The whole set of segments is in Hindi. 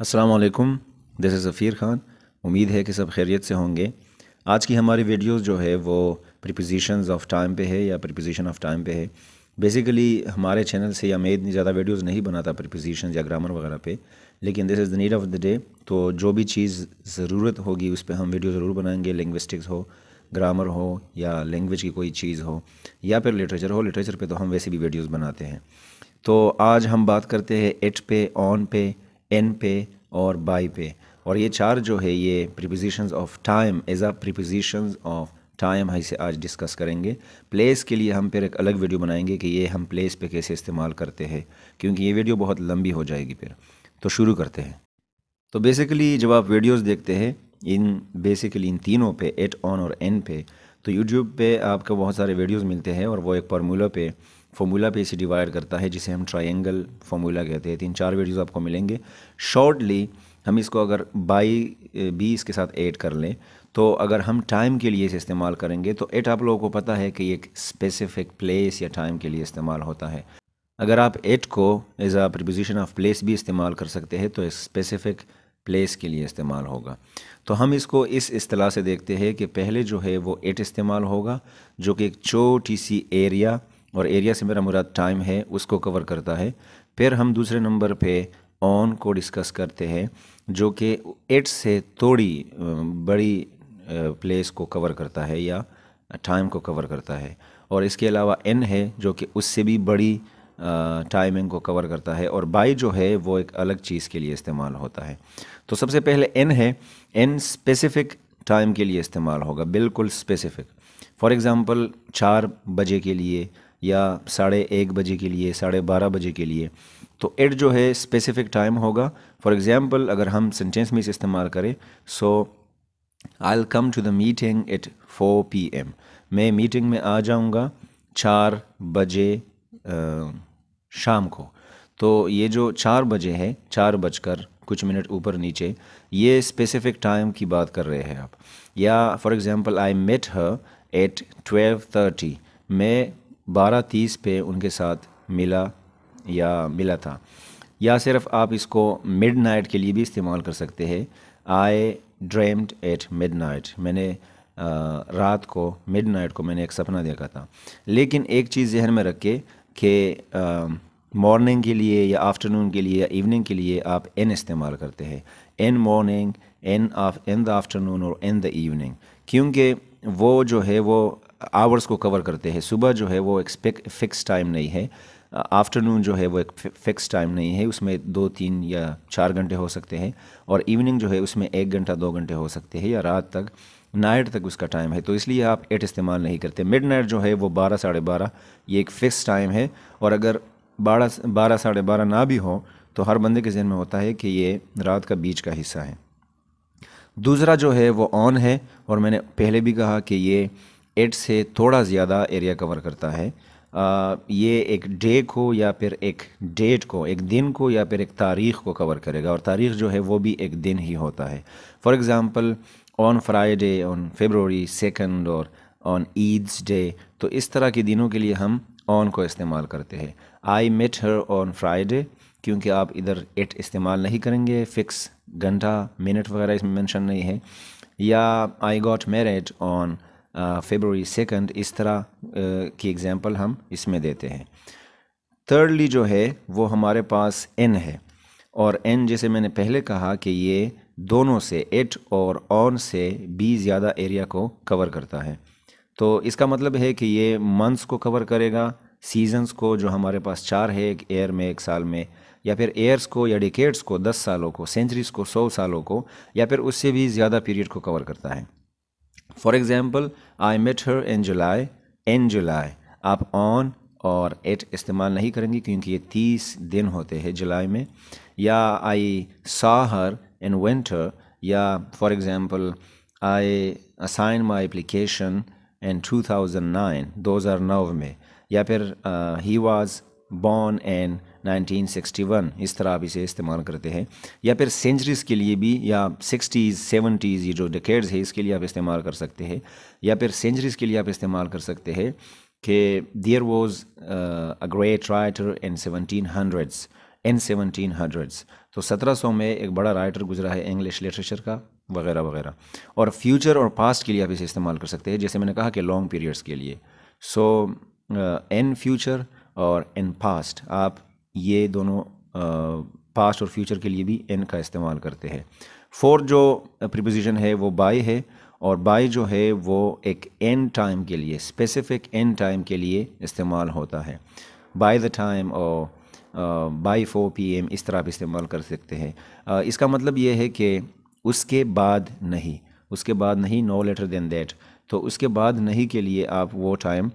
असलकुम दिस इज़ ज़फ़ीर ख़ान उम्मीद है कि सब खैरियत से होंगे आज की हमारी वीडियोस जो है वो प्रिपोजिशंस ऑफ टाइम पे है या प्रिपोजिशन ऑफ टाइम पे है बेसिकली हमारे चैनल से या मैं इतनी ज़्यादा वीडियोस नहीं बनाता प्रिपोजिशन या ग्रामर वगैरह पे लेकिन this is the need of the day तो जो भी चीज़ ज़रूरत होगी उस पर हम वीडियो ज़रूर बनाएंगे लिंग्विस्टिक्स हो ग्रामर हो या लैंग्वेज की कोई चीज़ हो या फिर लिटरेचर हो लिटरेचर पर तो हम वैसे भी वीडियोज़ बनाते हैं तो आज हम बात करते हैं एट पे ऑन पे एन पे और बाई पे और ये चार जो है ये prepositions of time as a prepositions of time हाई इसे आज डिस्कस करेंगे प्लेस के लिए हम फिर एक अलग वीडियो बनाएंगे कि ये हम प्लेस पे कैसे इस्तेमाल करते हैं क्योंकि ये वीडियो बहुत लंबी हो जाएगी फिर तो शुरू करते हैं तो बेसिकली जब आप वीडियोस देखते हैं इन बेसिकली इन तीनों पे एट ऑन और एन पे तो यूट्यूब पे आपको बहुत सारे वीडियोज़ मिलते हैं और वो एक फार्मूला पे फॉर्मूला पे इसे डिवाइड करता है जिसे हम ट्रायंगल फार्मूला कहते हैं तीन चार वीडियोस आपको मिलेंगे शॉर्टली हम इसको अगर बाई बी इसके साथ ऐड कर लें तो अगर हम टाइम के लिए इसे इस्तेमाल करेंगे तो एट आप लोगों को पता है कि एक स्पेसिफिक प्लेस या टाइम के लिए इस्तेमाल होता है अगर आप एट को as a preposition of place भी इस्तेमाल कर सकते हैं तो स्पेसिफिक प्लेस के लिए इस्तेमाल होगा तो हम इसको इस अतलाह से देखते हैं कि पहले जो है वो एट इस्तेमाल होगा जो कि एक छोटी सी एरिया और एरिया से मेरा मुराद टाइम है उसको कवर करता है फिर हम दूसरे नंबर पे ऑन को डिस्कस करते हैं जो कि एट से थोड़ी बड़ी प्लेस को कवर करता है या टाइम को कवर करता है और इसके अलावा एन है जो कि उससे भी बड़ी टाइमिंग को कवर करता है और बाई जो है वो एक अलग चीज़ के लिए इस्तेमाल होता है तो सबसे पहले एन है एन स्पेसिफ़िक टाइम के लिए इस्तेमाल होगा बिल्कुल स्पेसिफ़िक फॉर एग्ज़ाम्पल चार बजे के लिए या साढ़े एक बजे के लिए साढ़े बारह बजे के लिए तो इट जो है स्पेसिफिक टाइम होगा फॉर एग्ज़ाम्पल अगर हम सेंटेंस में इसे इस्तेमाल करें so I come to the meeting at four P M मैं मीटिंग में आ जाऊँगा चार बजे शाम को तो ये जो चार बजे है चार बजकर कुछ मिनट ऊपर नीचे ये स्पेसिफिक टाइम की बात कर रहे हैं आप या for example I met her at twelve thirty मैं बारह तीस पे उनके साथ मिला या मिला था या सिर्फ आप इसको मिड नाइट के लिए भी इस्तेमाल कर सकते हैं I dreamed at midnight मैंने आ, रात को मिड नाइट को मैंने एक सपना देखा था लेकिन एक चीज़ जहन में रखे कि मॉर्निंग के लिए या आफ्टरनून के लिए या इवनिंग के लिए आप एन इस्तेमाल करते हैं in morning in aft in the afternoon और एन द इवनिंग क्योंकि वो जो है वो आवर्स को कवर करते हैं सुबह जो है वो एक फिक्स टाइम नहीं है आफ्टरनून जो है वो एक फिक्स टाइम नहीं है उसमें दो तीन या चार घंटे हो सकते हैं और इवनिंग जो है उसमें एक घंटा दो घंटे हो सकते हैं या रात तक नाइट तक उसका टाइम है तो इसलिए आप एट इस्तेमाल नहीं करते मिड नाइट जो है वो बारह साढ़े बारह ये एक फ़िक्स टाइम है और अगर बारह बारह साढ़े बारह ना भी हो तो हर बंदे के जहन में होता है कि ये रात का बीच का हिस्सा है दूसरा जो है वो ऑन है और मैंने पहले भी कहा कि ये एट से थोड़ा ज़्यादा एरिया कवर करता है आ, ये एक डे को या फिर एक डेट को एक दिन को या फिर एक तारीख़ को कवर करेगा और तारीख़ जो है वो भी एक दिन ही होता है for example on Friday on February second और ऑन ईद्स डे तो इस तरह के दिनों के लिए हम ऑन को इस्तेमाल करते हैं I met her on Friday क्योंकि आप इधर इट इस्तेमाल नहीं करेंगे फ़िक्स घंटा मिनट वगैरह इसमें मेंशन नहीं है या I got married on February second इस तरह की एग्जांपल हम इसमें देते हैं थर्डली जो है वो हमारे पास एन है और एन जैसे मैंने पहले कहा कि ये दोनों से एट और ऑन से बी ज़्यादा एरिया को कवर करता है तो इसका मतलब है कि ये मंथ्स को कवर करेगा सीजन्स को जो हमारे पास चार है एक एयर में एक साल में या फिर एयर्स को या डिकेट्स को दस सालों को सेंचुरीज़ को सौ सालों को या फिर उससे भी ज़्यादा पीरियड को कवर करता है for example I met her in July in July आप ऑन और एट इस्तेमाल नहीं करेंगे क्योंकि ये तीस दिन होते हैं जुलाई में या I saw her in winter या for example I assign my application in 2009 2009 में या फिर ही वॉज बॉर्न एंड 1961 इस तरह आप इसे इस्तेमाल करते हैं या फिर सेंचरीज़ के लिए भी या सिक्सटीज़ सेवेंटीज़ ये जो डिकेड्स है इसके लिए आप इस्तेमाल कर सकते हैं या फिर सेंचरीज़ के लिए आप इस्तेमाल कर सकते हैं कि there was a great writer in seventeen hundreds in seventeen hundreds तो सत्रह सौ में एक बड़ा राइटर गुजरा है इंग्लिश लिटरेचर का वगैरह वगैरह और फ्यूचर और पास्ट के लिए आप इसे इस्तेमाल कर सकते हैं जैसे मैंने कहा कि लॉन्ग पीरियड्स के लिए सो इन फ्यूचर और इन पास्ट आप ये दोनों पास्ट और फ्यूचर के लिए भी एन का इस्तेमाल करते हैं फोर जो प्रिपोजिशन है वो बाय है और बाय जो है वो एक एन टाइम के लिए स्पेसिफिक एन टाइम के लिए इस्तेमाल होता है बाय द टाइम और बाई फोर पी एम इस तरह आप इस्तेमाल कर सकते हैं इसका मतलब ये है कि उसके बाद नहीं उसके बाद नहीं नो लेटर देन दैट तो उसके बाद नहीं के लिए आप वो टाइम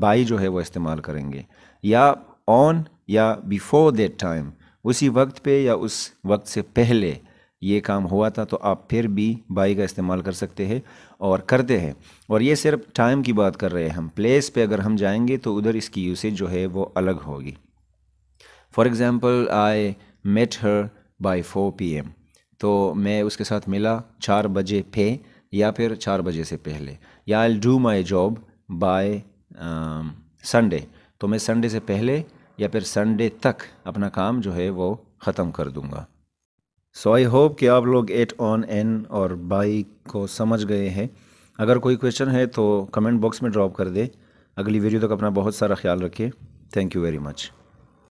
बाई जो है वो इस्तेमाल करेंगे या ऑन या बिफोर दैट टाइम उसी वक्त पे या उस वक्त से पहले ये काम हुआ था तो आप फिर भी बाई का इस्तेमाल कर सकते हैं और करते हैं और ये सिर्फ टाइम की बात कर रहे हैं हम प्लेस पे अगर हम जाएंगे तो उधर इसकी यूसेज जो है वो अलग होगी for example I met her by four P M तो मैं उसके साथ मिला चार बजे पे या फिर चार बजे से पहले या I do my job by Sunday तो मैं संडे से पहले या फिर संडे तक अपना काम जो है वो ख़त्म कर दूँगा सो आई होप कि आप लोग एट ऑन एन और बाई को समझ गए हैं अगर कोई क्वेश्चन है तो कमेंट बॉक्स में ड्रॉप कर दे अगली वीडियो तक अपना बहुत सारा ख्याल रखिए थैंक यू वेरी मच